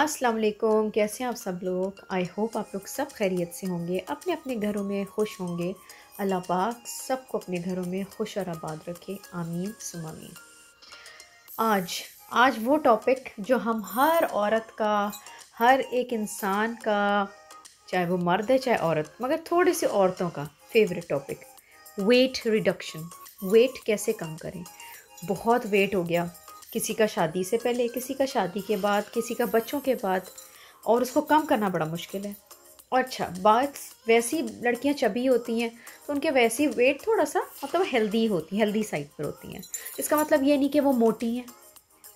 अस्सलाम वालेकुम कैसे हैं आप सब लोग आई होप आप लोग सब खैरियत से होंगे अपने अपने घरों में खुश होंगे अल्लाह पाक सबको अपने घरों में खुश और आबाद रखे आमीन सुमामीन आज आज वो टॉपिक जो हम हर औरत का हर एक इंसान का चाहे वो मर्द है चाहे औरत मगर थोड़ी सी औरतों का favourite topic weight reduction weight कैसे कम करें बहुत वेट हो गया किसी का शादी से पहले किसी का शादी के बाद किसी का बच्चों के बाद और उसको कम करना बड़ा मुश्किल है और अच्छा बात वैसी लड़कियां चबी होती हैं तो उनके वैसी वेट थोड़ा सा मतलब हेल्दी होती है हेल्दी साइड पर होती हैं इसका मतलब ये नहीं कि वो मोटी हैं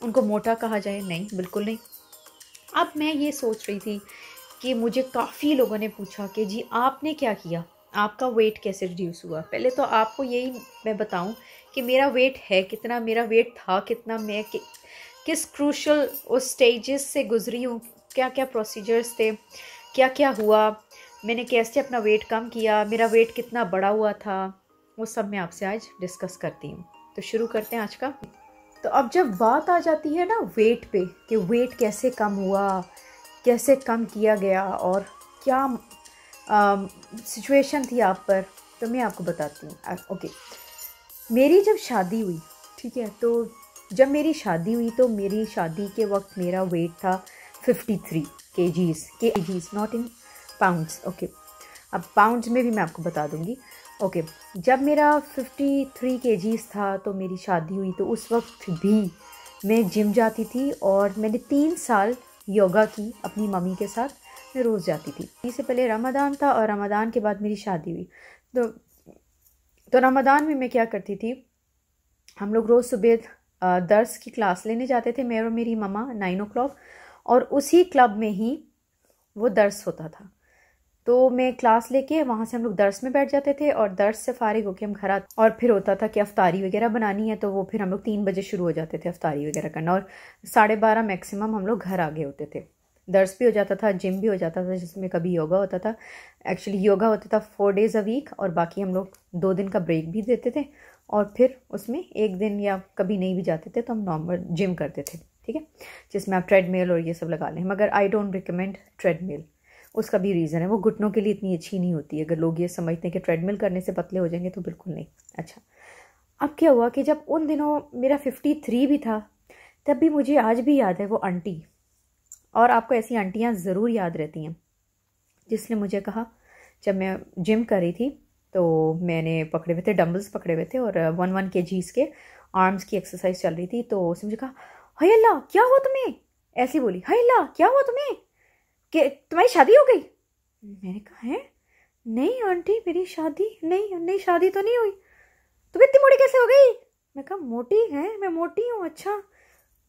उनको मोटा कहा जाए नहीं बिल्कुल नहीं अब मैं ये सोच रही थी कि मुझे काफ़ी लोगों ने पूछा कि जी आपने क्या किया आपका वेट कैसे रिड्यूस हुआ पहले तो आपको यही मैं बताऊं कि मेरा वेट है कितना मेरा वेट था कितना मैं कि, किस क्रूशल उस स्टेजेस से गुजरी हूँ क्या क्या प्रोसीजर्स थे क्या क्या हुआ मैंने कैसे अपना वेट कम किया मेरा वेट कितना बड़ा हुआ था वो सब मैं आपसे आज डिस्कस करती हूँ तो शुरू करते हैं आज का तो अब जब बात आ जाती है ना वेट पे कि वेट कैसे कम हुआ कैसे कम किया गया और क्या सिचुएशन थी आप पर तो मैं आपको बताती हूँ ओके मेरी जब शादी हुई ठीक है तो जब मेरी शादी हुई तो मेरी शादी के वक्त मेरा वेट था 53 three KGs KGs not in pounds okay अब पाउंड्स में भी मैं आपको बता दूंगी ओके okay, जब मेरा 53 थ्री के जीज था तो मेरी शादी हुई तो उस वक्त भी मैं जिम जाती थी और मैंने तीन साल योगा की अपनी मम्मी के साथ मैं रोज़ जाती थी इससे पहले रमदान था और रमदान के बाद मेरी शादी हुई तो तो रमदान में मैं क्या करती थी हम लोग रोज़ सुबह दर्स की क्लास लेने जाते थे मेरे और मेरी ममा नाइन ओ और उसी क्लब में ही वो दर्स होता था तो मैं क्लास लेके वहाँ से हम लोग दर्स में बैठ जाते थे और दर्स से फारिग होके हम घर आते और फिर होता था कि अफ्तारी वगैरह बनानी है तो वो फिर हम लोग तीन बजे शुरू हो जाते थे अफ्तारी वगैरह करना और साढ़े बारह मैक्सिमम हम लोग घर आ गए होते थे दर्स भी हो जाता था जिम भी हो जाता था जिसमें कभी योगा होता था एक्चुअली योगा होता था फोर डेज़ अ वीक और बाकी हम लोग दो दिन का ब्रेक भी देते थे और फिर उसमें एक दिन या कभी नहीं भी जाते थे तो हम नॉर्मल जिम करते थे ठीक है जिसमें आप ट्रेडमिल और ये सब लगा लें मगर आई डोंट रिकमेंड ट्रेडमिल उसका भी रीज़न है वो घुटनों के लिए इतनी अच्छी नहीं होती अगर लोग ये समझते हैं कि ट्रेडमिल करने से पतले हो जाएंगे तो बिल्कुल नहीं अच्छा अब क्या हुआ कि जब उन दिनों मेरा फिफ्टी थ्री भी था तब भी मुझे आज भी याद है वो आंटी और आपको ऐसी आंटियाँ ज़रूर याद रहती हैं जिसने मुझे कहा जब मैं जिम कर रही थी तो मैंने पकड़े हुए थे डम्बल्स पकड़े हुए थे और वन वन के जीज के आर्म्स की एक्सरसाइज चल रही थी तो उसने मुझे कहा हई अल्लाह क्या हुआ तुम्हें ऐसी बोली हई अल्लाह क्या हुआ तुम्हें कि तुम्हारी शादी हो गई मैंने कहा है नहीं आंटी मेरी शादी नहीं नहीं शादी तो नहीं हुई तुम इतनी मोटी कैसे हो गई मैं कहा मोटी है मैं मोटी हूँ अच्छा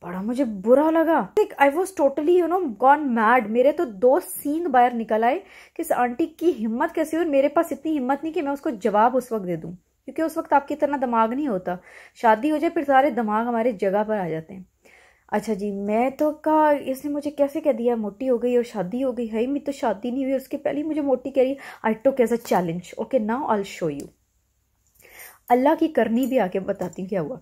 बड़ा मुझे बुरा लगा like I was totally you know gone mad मेरे तो दो सींग बाहर निकल आए कि इस आंटी की हिम्मत कैसे हुई मेरे पास इतनी हिम्मत नहीं कि मैं उसको जवाब उस वक्त दे दूँ क्योंकि उस वक्त आपकी इतना दिमाग नहीं होता शादी हो जाए फिर सारे दिमाग हमारे जगह पर आ जाते हैं अच्छा जी मैं तो कहा इसने मुझे कैसे कह दिया मोटी हो गई और शादी हो गई है मेरी तो शादी नहीं हुई उसके पहले मुझे मोटी कह रही I took as a challenge okay now I show you Allah की करनी भी आके बताती हूँ क्या हुआ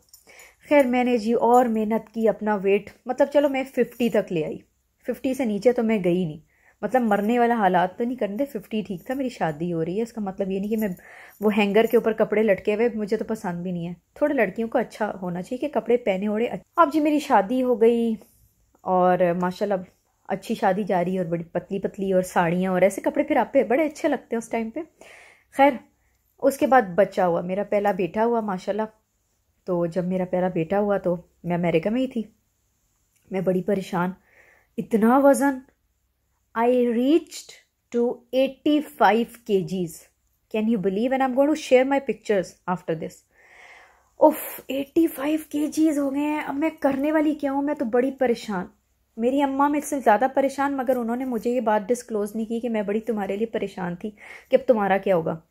खैर मैंने जी और मेहनत की अपना वेट मतलब चलो मैं फिफ्टी तक ले आई फिफ्टी से नीचे तो मैं गई नहीं मतलब मरने वाला हालात तो नहीं करते फिफ्टी ठीक था मेरी शादी हो रही है इसका मतलब ये नहीं कि मैं वो हैंगर के ऊपर कपड़े लटके हुए मुझे तो पसंद भी नहीं है थोड़े लड़कियों को अच्छा होना चाहिए कि कपड़े पहने ओढ़े अब जी मेरी शादी हो गई और माशाला अच्छी शादी जा रही है और बड़ी पतली पतली और साड़ियाँ और ऐसे कपड़े फिर आप पे बड़े अच्छे लगते हैं उस टाइम पे खैर उसके बाद बच्चा हुआ मेरा पहला बेटा हुआ माशाल्लाह तो जब मेरा प्यारा बेटा हुआ तो मैं अमेरिका में ही थी मैं बड़ी परेशान इतना वज़न I reached to eighty five KGs can you believe and I am going to share my pictures after this of eighty five KGs हो गए हैं अब मैं करने वाली क्या हूँ मैं तो बड़ी परेशान मेरी अम्मा से ज़्यादा परेशान मगर उन्होंने मुझे ये बात डिस्क्लोज़ नहीं की कि मैं बड़ी तुम्हारे लिए परेशान थी कि अब तुम्हारा क्या होगा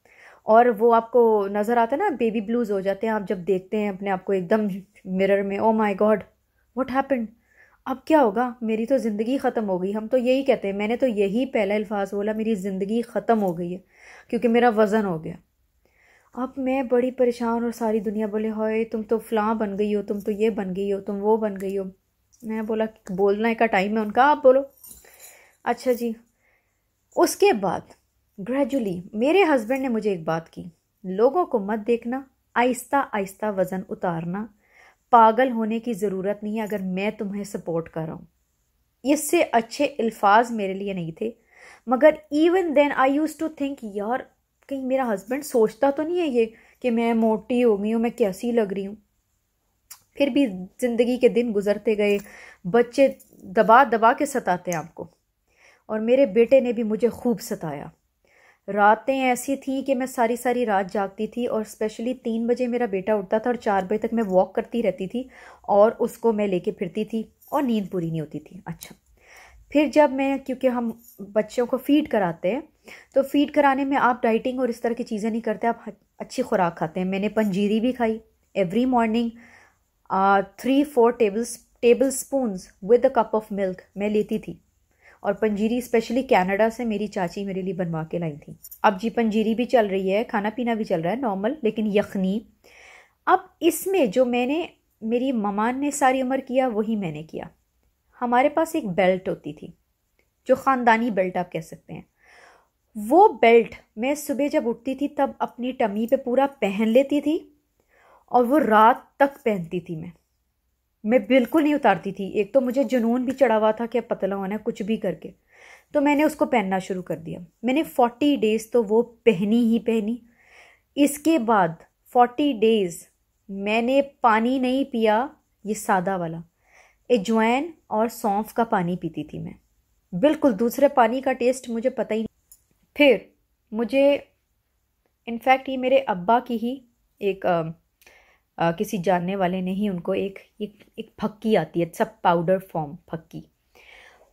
और वो आपको नज़र आता है ना बेबी ब्लूज़ हो जाते हैं आप जब देखते हैं अपने आप को एकदम मिरर में oh my god what happen अब क्या होगा मेरी तो ज़िंदगी ख़त्म हो गई हम तो यही कहते हैं मैंने तो यही पहला अल्फाज बोला मेरी ज़िंदगी ख़त्म हो गई है क्योंकि मेरा वज़न हो गया अब मैं बड़ी परेशान और सारी दुनिया बोले हाय तुम तो फ़लाँ बन गई हो तुम तो ये बन गई हो तुम वो बन गई हो मैं बोला बोलना का टाइम है उनका आप बोलो अच्छा जी उसके बाद ग्रेजुअली मेरे हस्बैंड ने मुझे एक बात की लोगों को मत देखना आहिस्ता आहिस्ता वज़न उतारना पागल होने की ज़रूरत नहीं है अगर मैं तुम्हें सपोर्ट कर रहा हूँ इससे अच्छे अल्फाज मेरे लिए नहीं थे मगर even then I use to think यार कहीं मेरा हस्बैंड सोचता तो नहीं है ये कि मैं मोटी हो गई हूँ मैं कैसी लग रही हूँ फिर भी ज़िंदगी के दिन गुजरते गए बच्चे दबा दबा के सताते हैं आपको और मेरे बेटे ने भी मुझे खूब सताया रातें ऐसी थी कि मैं सारी सारी रात जागती थी और स्पेशली तीन बजे मेरा बेटा उठता था और चार बजे तक मैं वॉक करती रहती थी और उसको मैं लेके फिरती थी और नींद पूरी नहीं होती थी अच्छा फिर जब मैं क्योंकि हम बच्चों को फीड कराते हैं तो फीड कराने में आप डाइटिंग और इस तरह की चीज़ें नहीं करते आप अच्छी खुराक खाते हैं मैंने पंजीरी भी खाई every morning three four tables tablespoon with a cup of milk मैं लेती थी और पंजीरी स्पेशली कनाडा से मेरी चाची मेरे लिए बनवा के लाई थी अब जी पंजीरी भी चल रही है खाना पीना भी चल रहा है नॉर्मल लेकिन यखनी अब इसमें जो मैंने मेरी ममान ने सारी उम्र किया वही मैंने किया हमारे पास एक बेल्ट होती थी जो ख़ानदानी बेल्ट आप कह सकते हैं वो बेल्ट मैं सुबह जब उठती थी तब अपनी टमी पे पूरा पहन लेती थी और वो रात तक पहनती थी मैं मैं बिल्कुल नहीं उतारती थी एक तो मुझे जुनून भी चढ़ा हुआ था कि अब पतला होना है कुछ भी करके तो मैंने उसको पहनना शुरू कर दिया मैंने फोर्टी डेज़ तो वो पहनी ही पहनी इसके बाद फोर्टी डेज़ मैंने पानी नहीं पिया ये सादा वाला एजवैन और सौंफ का पानी पीती थी मैं बिल्कुल दूसरे पानी का टेस्ट मुझे पता ही नहीं फिर मुझे इनफैक्ट ये मेरे अब्बा की ही एक आ, किसी जानने वाले ने ही उनको एक एक एक फक्की आती है सब पाउडर फॉर्म फक्की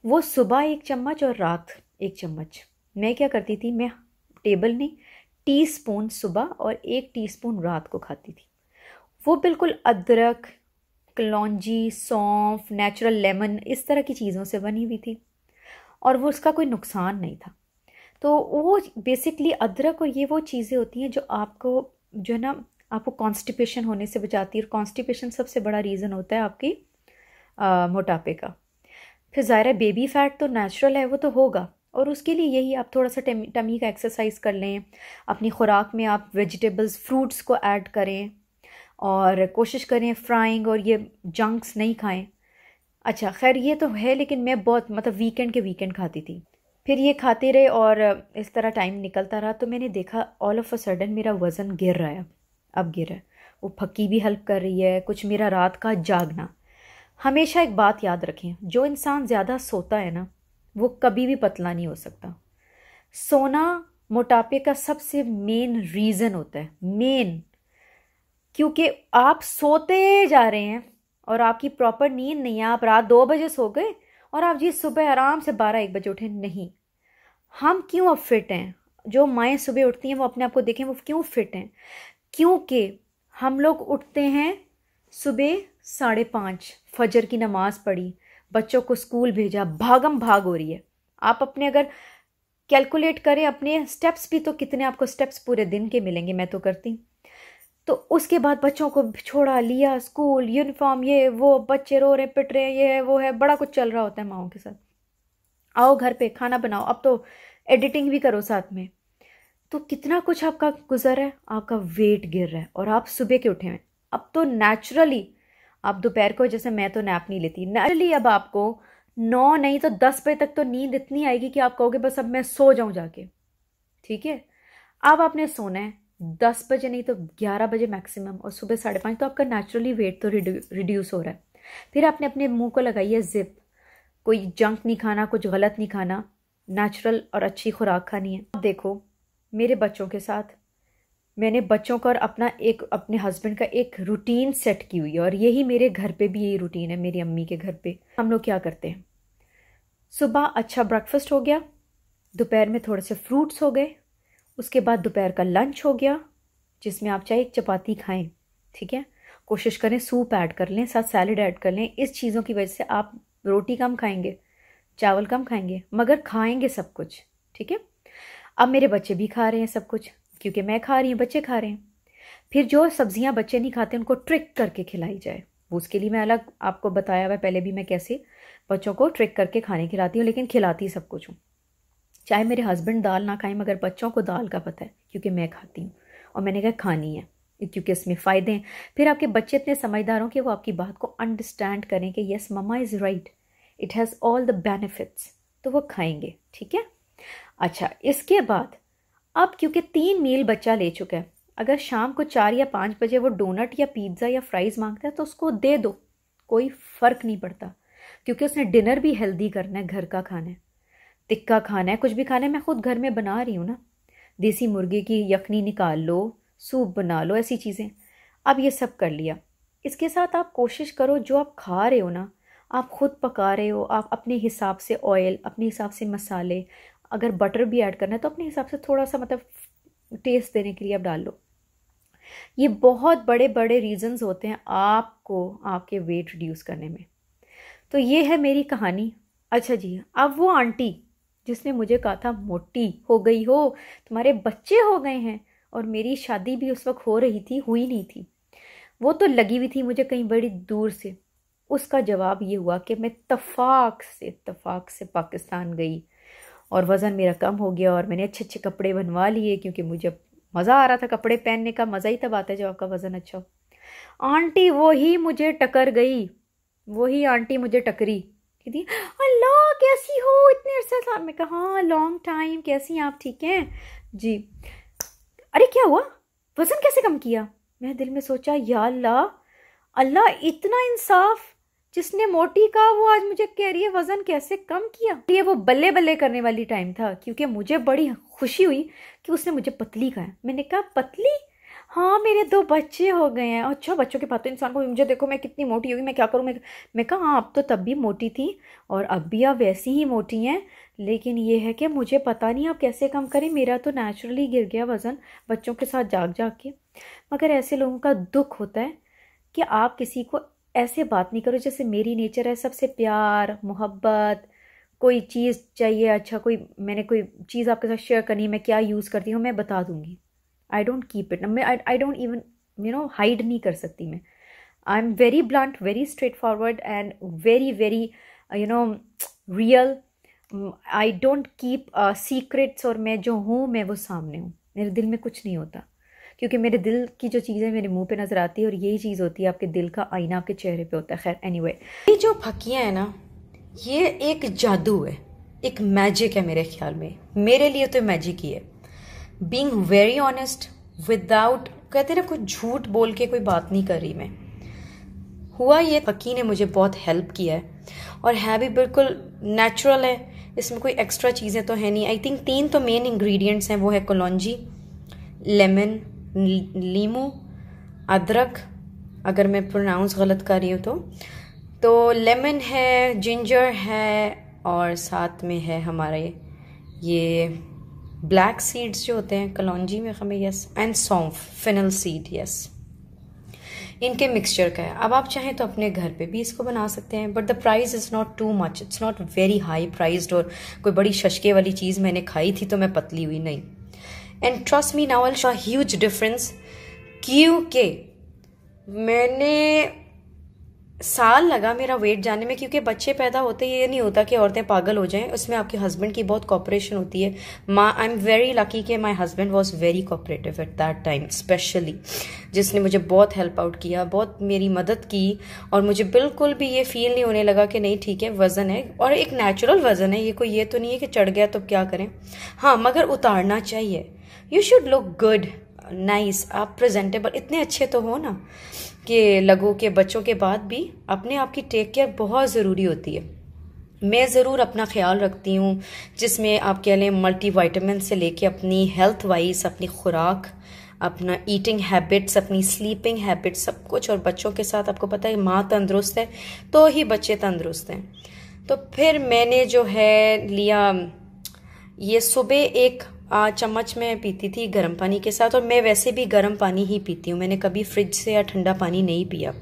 वो सुबह एक चम्मच और रात एक चम्मच मैं क्या करती थी मैं टेबल नहीं टी स्पून सुबह और एक टी स्पून रात को खाती थी वो बिल्कुल अदरक कलौजी सौंफ नेचुरल लेमन इस तरह की चीज़ों से बनी हुई थी और वो उसका कोई नुकसान नहीं था तो वो बेसिकली अदरक और ये वो चीज़ें होती हैं जो आपको जो है ना आपको कॉन्स्टिपेशन होने से बचाती है और कॉन्स्टिपेशन सबसे बड़ा रीज़न होता है आपकी आ, मोटापे का फिर ज़ाहिर बेबी फ़ैट तो नेचुरल है वो तो होगा और उसके लिए यही आप थोड़ा सा टमी टमी का एक्सरसाइज कर लें अपनी खुराक में आप वेजिटेबल्स फ्रूट्स को ऐड करें और कोशिश करें फ्राइंग और ये जंक्स नहीं खाएं अच्छा खैर ये तो है लेकिन मैं बहुत मतलब वीकेंड के वीकेंड खाती थी फिर ये खाते रहे और इस तरह टाइम निकलता रहा तो मैंने देखा ऑल ऑफ़ अ सडन मेरा वज़न गिर रहा है अब गिर है वो फक्की भी हेल्प कर रही है कुछ मेरा रात का जागना हमेशा एक बात याद रखें जो इंसान ज़्यादा सोता है ना वो कभी भी पतला नहीं हो सकता सोना मोटापे का सबसे मेन रीज़न होता है मेन क्योंकि आप सोते जा रहे हैं और आपकी प्रॉपर नींद नहीं है आप रात दो बजे सो गए और आप जी सुबह आराम से बारह एक बजे उठे नहीं हम क्यों अब फिट हैं जो माएँ सुबह उठती हैं वो अपने आप को देखें वो क्यों फिट हैं क्योंकि हम लोग उठते हैं सुबह साढ़े पाँच फजर की नमाज़ पढ़ी बच्चों को स्कूल भेजा भागम भाग हो रही है आप अपने अगर कैलकुलेट करें अपने स्टेप्स भी तो कितने आपको स्टेप्स पूरे दिन के मिलेंगे मैं तो करती तो उसके बाद बच्चों को छोड़ा लिया स्कूल यूनिफॉर्म ये वो बच्चे रो रहे पिट रहे हैं ये है वो है बड़ा कुछ चल रहा होता है माओ के साथ आओ घर पे खाना बनाओ अब तो एडिटिंग भी करो साथ में तो कितना कुछ आपका गुजर है आपका वेट गिर रहा है और आप सुबह के उठे हैं अब तो नेचुरली आप दोपहर को जैसे मैं तो नैप नहीं लेती नेचुरली अब आपको नौ नहीं तो दस बजे तक तो नींद इतनी आएगी कि आप कहोगे बस अब मैं सो जाऊं जाके ठीक है अब आपने सोना है दस बजे नहीं तो ग्यारह बजे मैक्सिमम और सुबह साढ़े पाँच तो आपका नेचुरली वेट तो रिड्यूस हो रहा है फिर आपने अपने मुंह को लगाई है जिप कोई जंक नहीं खाना कुछ गलत नहीं खाना नेचुरल और अच्छी खुराक खानी है अब देखो मेरे बच्चों के साथ मैंने बच्चों का और अपना एक अपने हस्बैंड का एक रूटीन सेट की हुई है और यही मेरे घर पे भी यही रूटीन है मेरी अम्मी के घर पे हम लोग क्या करते हैं सुबह अच्छा ब्रेकफास्ट हो गया दोपहर में थोड़े से फ्रूट्स हो गए उसके बाद दोपहर का लंच हो गया जिसमें आप चाहे एक चपाती खाएं ठीक है कोशिश करें सूप ऐड कर लें साथ सैलड ऐड कर लें इस चीज़ों की वजह से आप रोटी कम खाएंगे चावल कम खाएंगे मगर खाएंगे सब कुछ ठीक है अब मेरे बच्चे भी खा रहे हैं सब कुछ क्योंकि मैं खा रही हूँ बच्चे खा रहे हैं फिर जो सब्जियाँ बच्चे नहीं खाते उनको ट्रिक करके खिलाई जाए वो उसके लिए मैं अलग आपको बताया हुआ पहले भी मैं कैसे बच्चों को ट्रिक करके खाने खिलाती हूँ लेकिन खिलाती सब कुछ हूँ चाहे मेरे हस्बैंड दाल ना खाएं मगर बच्चों को दाल का पता है क्योंकि मैं खाती हूँ और मैंने कहा खानी है क्योंकि इसमें फ़ायदे हैं फिर आपके बच्चे इतने समझदार हों कि वो आपकी बात को अंडरस्टैंड करें कि yes mama is right it has all the benefits तो वो खाएंगे ठीक है अच्छा इसके बाद अब क्योंकि तीन मील बच्चा ले चुका है अगर शाम को चार या पाँच बजे वो डोनट या पिज्ज़ा या फ्राइज़ मांगता है तो उसको दे दो कोई फ़र्क नहीं पड़ता क्योंकि उसने डिनर भी हेल्दी करना है घर का खाना है टिक्का खाना है कुछ भी खाना है मैं खुद घर में बना रही हूँ ना देसी मुर्गी की यखनी निकाल लो सूप बना लो ऐसी चीज़ें अब ये सब कर लिया इसके साथ आप कोशिश करो जो आप खा रहे हो ना आप खुद पका रहे हो आप अपने हिसाब से ऑयल अपने हिसाब से मसाले अगर बटर भी ऐड करना है तो अपने हिसाब से थोड़ा सा मतलब टेस्ट देने के लिए आप डाल लो ये बहुत बड़े बड़े रीजंस होते हैं आपको आपके वेट रिड्यूस करने में तो ये है मेरी कहानी अच्छा जी अब वो आंटी जिसने मुझे कहा था मोटी हो गई हो तुम्हारे बच्चे हो गए हैं और मेरी शादी भी उस वक्त हो रही थी हुई नहीं थी वो तो लगी हुई थी मुझे कहीं बड़ी दूर से उसका जवाब ये हुआ कि मैं तफाक से तफाक से पाकिस्तान गई और वज़न मेरा कम हो गया और मैंने अच्छे अच्छे कपड़े बनवा लिए क्योंकि मुझे मज़ा आ रहा था कपड़े पहनने का मज़ा ही तब आता है जब आपका वज़न अच्छा हो आंटी वही मुझे टकर गई वही आंटी मुझे टकरी कहती अल्लाह कैसी हो इतने अरसे साल में कहा हाँ लॉन्ग टाइम कैसी हैं आप ठीक हैं जी अरे क्या हुआ वज़न कैसे कम किया मैं दिल में सोचा या अल्लाह अल्लाह इतना इंसाफ जिसने मोटी का वो आज मुझे कह रही है वजन कैसे कम किया ये वो बल्ले बल्ले करने वाली टाइम था क्योंकि मुझे बड़ी खुशी हुई कि उसने मुझे पतली कहा मैंने कहा पतली हाँ मेरे दो बच्चे हो गए हैं अच्छा बच्चों के पास तो इंसान को मुझे देखो मैं कितनी मोटी होगी मैं क्या करूँ मैं मैं कहा हाँ आप तो तब भी मोटी थी और अब भी आप वैसी ही मोटी हैं लेकिन ये है कि मुझे पता नहीं आप कैसे कम करें मेरा तो नेचुरली गिर गया वज़न बच्चों के साथ जाग जाग के मगर ऐसे लोगों का दुख होता है कि आप किसी को ऐसे बात नहीं करो जैसे मेरी नेचर है सबसे प्यार मोहब्बत कोई चीज़ चाहिए अच्छा कोई मैंने कोई चीज़ आपके साथ शेयर करनी है मैं क्या यूज़ करती हूँ मैं बता दूँगी आई डोंट कीप इट मैं I don't even you know hide नहीं कर सकती मैं I am very blunt very straightforward and very very you know real I don't keep secrets और मैं जो हूँ मैं वो सामने हूँ मेरे दिल में कुछ नहीं होता क्योंकि मेरे दिल की जो चीज़ें मेरे मुंह पे नज़र आती है और यही चीज़ होती है आपके दिल का आईना आपके चेहरे पे होता है खैर एनीवे anyway. ये जो फकियाँ हैं ना ये एक जादू है एक मैजिक है मेरे ख्याल में मेरे लिए तो मैजिक ही है बींग वेरी ऑनेस्ट विदाउट कहते ना कुछ झूठ बोल के कोई बात नहीं कर रही मैं हुआ ये फकी ने मुझे बहुत हेल्प किया है और है भी बिल्कुल नेचुरल है इसमें कोई एक्स्ट्रा चीज़ें तो है नहीं आई थिंक तीन तो मेन इंग्रेडिएंट्स हैं वो है कलौजी लेमन लीमू अदरक अगर मैं प्रोनाउंस गलत कर रही हूँ तो तो लेमन है जिंजर है और साथ में है हमारे ये ब्लैक सीड्स जो होते हैं कलौजी में हमें यस एंड सौंफ फिनल सीड यस इनके मिक्सचर का है अब आप चाहें तो अपने घर पे भी इसको बना सकते हैं but the price is not too much it's not very high priced और कोई बड़ी शशके वाली चीज़ मैंने खाई थी तो मैं पतली हुई नहीं and trust me now I show huge difference क्योंकि मैंने साल लगा मेरा वेट जाने में क्योंकि बच्चे पैदा होते ये नहीं होता कि औरतें पागल हो जाएं उसमें आपके हस्बैंड की बहुत कॉपरेशन होती है माँ आई एम वेरी लकी कि my husband was very cooperative at that time specially जिसने मुझे बहुत हेल्प आउट किया बहुत मेरी मदद की और मुझे बिल्कुल भी ये फील नहीं होने लगा कि नहीं ठीक है वज़न है और एक नेचुरल वज़न है ये कोई ये तो नहीं है कि चढ़ गया तो क्या करें हाँ मगर उतारना चाहिए you should look good nice आप प्रेजेंटेबल इतने अच्छे तो हो ना के लगों के बच्चों के बाद भी अपने आप की टेक केयर बहुत ज़रूरी होती है मैं ज़रूर अपना ख्याल रखती हूँ जिसमें आप कह लें मल्टी वाइटामिन से लेके अपनी हेल्थ वाइज अपनी खुराक अपना ईटिंग हैबिट्स अपनी स्लीपिंग हैबिट्स सब कुछ और बच्चों के साथ आपको पता है माँ तंदुरुस्त है तो ही बच्चे तंदुरुस्त हैं तो फिर मैंने जो है लिया ये सुबह एक चम्मच में पीती थी गर्म पानी के साथ और मैं वैसे भी गर्म पानी ही पीती हूँ मैंने कभी फ्रिज से या ठंडा पानी नहीं पिया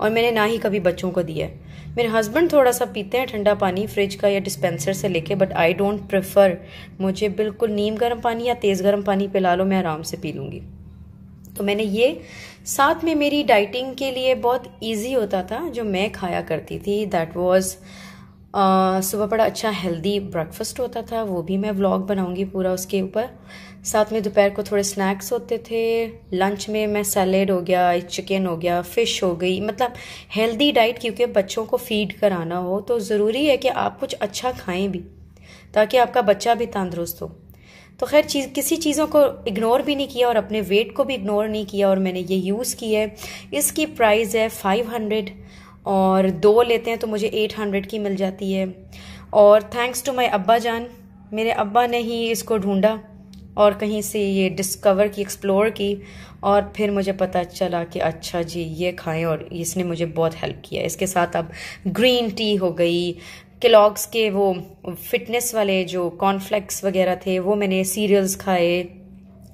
और मैंने ना ही कभी बच्चों को दिया मेरे हस्बैंड थोड़ा सा पीते हैं ठंडा पानी फ्रिज का या डिस्पेंसर से लेके बट आई डोंट प्रेफर मुझे बिल्कुल नीम गर्म पानी या तेज़ गर्म पानी पिला लो मैं आराम से पी लूँगी तो मैंने ये साथ में मेरी डाइटिंग के लिए बहुत इजी होता था जो मैं खाया करती थी दैट वाज सुबह बड़ा अच्छा हेल्दी ब्रेकफास्ट होता था वो भी मैं व्लॉग बनाऊंगी पूरा उसके ऊपर साथ में दोपहर को थोड़े स्नैक्स होते थे लंच में मैं सैलेड हो गया चिकन हो गया फ़िश हो गई मतलब हेल्दी डाइट क्योंकि बच्चों को फीड कराना हो तो ज़रूरी है कि आप कुछ अच्छा खाएं भी ताकि आपका बच्चा भी तंदुरुस्त हो तो खैर चीज़ किसी चीज़ों को इग्नोर भी नहीं किया और अपने वेट को भी इग्नोर नहीं किया और मैंने ये यूज़ किया है इसकी प्राइस है फाइव हंड्रेड और दो लेते हैं तो मुझे एट हंड्रेड की मिल जाती है और थैंक्स टू माई अब्बा जान मेरे अब्बा ने ही इसको ढूंढा और कहीं से ये डिस्कवर की एक्सप्लोर की और फिर मुझे पता चला कि अच्छा जी ये खाएं और इसने मुझे बहुत हेल्प किया इसके साथ अब ग्रीन टी हो गई किलॉग्स के वो फिटनेस वाले जो कॉर्नफ्लैक्स वगैरह थे वो मैंने सीरियल्स खाए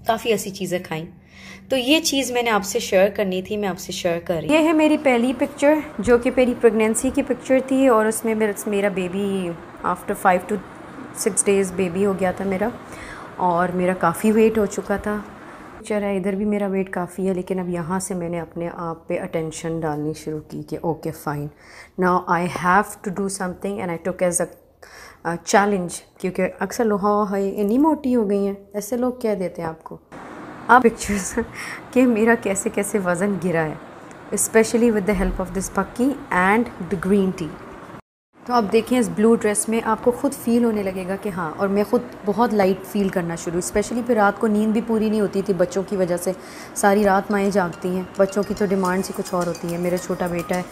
काफ़ी ऐसी चीज़ें खाई तो ये चीज़ मैंने आपसे शेयर करनी थी मैं आपसे शेयर कर रही ये है मेरी पहली पिक्चर जो कि मेरी प्रेगनेंसी की पिक्चर थी और उसमें मेरा baby after five to six days baby हो गया था मेरा और मेरा काफ़ी वेट हो चुका था पिक्चर है इधर भी मेरा वेट काफ़ी है लेकिन अब यहाँ से मैंने अपने आप पे अटेंशन डालनी शुरू की कि okay fine now I have to do something and I took as a challenge क्योंकि अक्सर लोहा है मोटी हो गई हैं ऐसे लोग कह देते हैं आपको आप पिक्चर्स कि मेरा कैसे कैसे वज़न गिरा है especially with the help of this पक्की एंड द ग्रीन टी तो आप देखें इस ब्लू ड्रेस में आपको ख़ुद फ़ील होने लगेगा कि हाँ और मैं ख़ुद बहुत लाइट फ़ील करना शुरू स्पेशली फिर रात को नींद भी पूरी नहीं होती थी बच्चों की वजह से सारी रात माएँ जागती हैं बच्चों की तो डिमांड ही कुछ और होती है मेरा छोटा बेटा है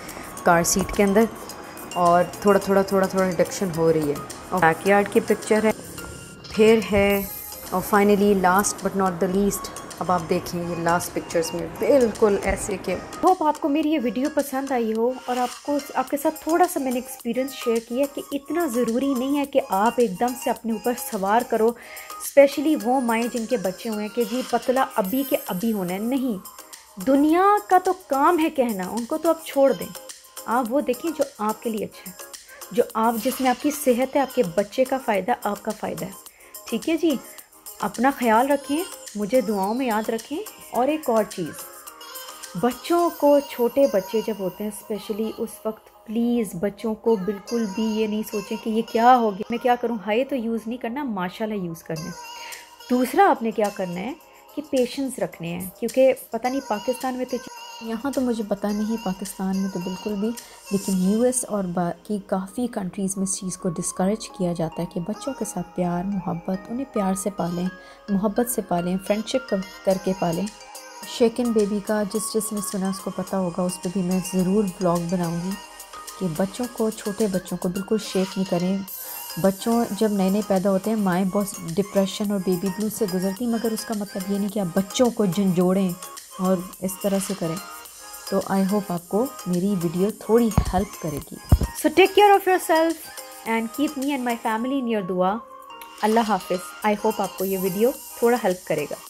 कार सीट के अंदर और थोड़ा थोड़ा थोड़ा थोड़ा रिडक्शन हो रही है और बैक यार्ड की पिक्चर है फिर है और finally last but not the least अब आप देखें ये लास्ट पिक्चर्स में बिल्कुल ऐसे के होप आपको मेरी ये वीडियो पसंद आई हो और आपको आपके साथ थोड़ा सा मैंने एक्सपीरियंस शेयर किया कि इतना ज़रूरी नहीं है कि आप एकदम से अपने ऊपर सवार करो स्पेशली वो माएँ जिनके बच्चे हुए हैं कि जी पतला अभी के अभी होना है नहीं दुनिया का तो काम है कहना उनको तो आप छोड़ दें आप वो देखें जो आपके लिए अच्छा है जो आप जिसमें आपकी सेहत है आपके बच्चे का फ़ायदा आपका फ़ायदा है ठीक है जी अपना ख्याल रखिए मुझे दुआओं में याद रखें और एक और चीज़ बच्चों को छोटे बच्चे जब होते हैं स्पेशली उस वक्त प्लीज़ बच्चों को बिल्कुल भी ये नहीं सोचें कि ये क्या हो गया मैं क्या करूँ हाय तो यूज़ नहीं करना माशाल्लाह यूज़ करना दूसरा आपने क्या करना है कि पेशेंस रखने हैं क्योंकि पता नहीं पाकिस्तान में तो यहाँ तो मुझे पता नहीं पाकिस्तान में तो बिल्कुल भी लेकिन यूएस और बाकी काफ़ी कंट्रीज़ में इस चीज़ को डिस्करेज किया जाता है कि बच्चों के साथ प्यार मोहब्बत उन्हें प्यार से पालें मोहब्बत से पालें फ्रेंडशिप कर, करके पालें शेकिन बेबी का जिस जिसने सुना उसको पता होगा उस पर भी मैं ज़रूर ब्लॉग बनाऊँगी कि बच्चों को छोटे बच्चों को बिल्कुल शेक नहीं करें बच्चों जब नए नए पैदा होते हैं माएँ बहुत डिप्रेशन और बेबी ब्लू से गुजरती मगर उसका मतलब ये नहीं कि आप बच्चों को झंझोड़ें और इस तरह से करें तो आई होप आपको मेरी वीडियो थोड़ी हेल्प करेगी so take care of yourself and keep me and my family in your दुआ अल्लाह हाफिज़ आई होप आपको ये वीडियो थोड़ा हेल्प करेगा